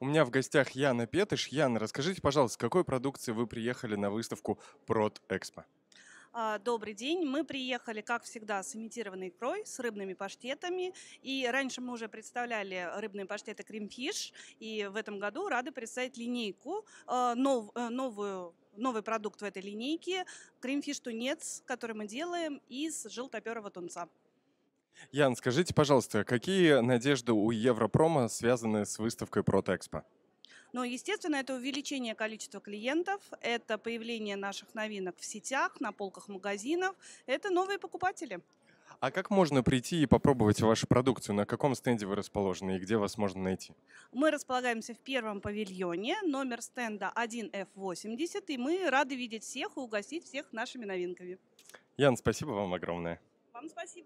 У меня в гостях Яна Петыш. Яна, расскажите, пожалуйста, с какой продукции вы приехали на выставку «Продэкспо»? А, добрый день. Мы приехали, как всегда, с имитированной икрой, с рыбными паштетами. И раньше мы уже представляли рыбные паштеты «Кримфиш». И в этом году рады представить линейку, а, нов, э, новую новый продукт в этой линейке – кремфиш-тунец, который мы делаем из желтоперого тунца. Ян, скажите, пожалуйста, какие надежды у Европрома связаны с выставкой Протэкспо? Ну, естественно, это увеличение количества клиентов, это появление наших новинок в сетях, на полках магазинов, это новые покупатели. А как можно прийти и попробовать вашу продукцию? На каком стенде вы расположены и где вас можно найти? Мы располагаемся в первом павильоне, номер стенда 1F80, и мы рады видеть всех и угостить всех нашими новинками. Ян, спасибо вам огромное. Вам спасибо.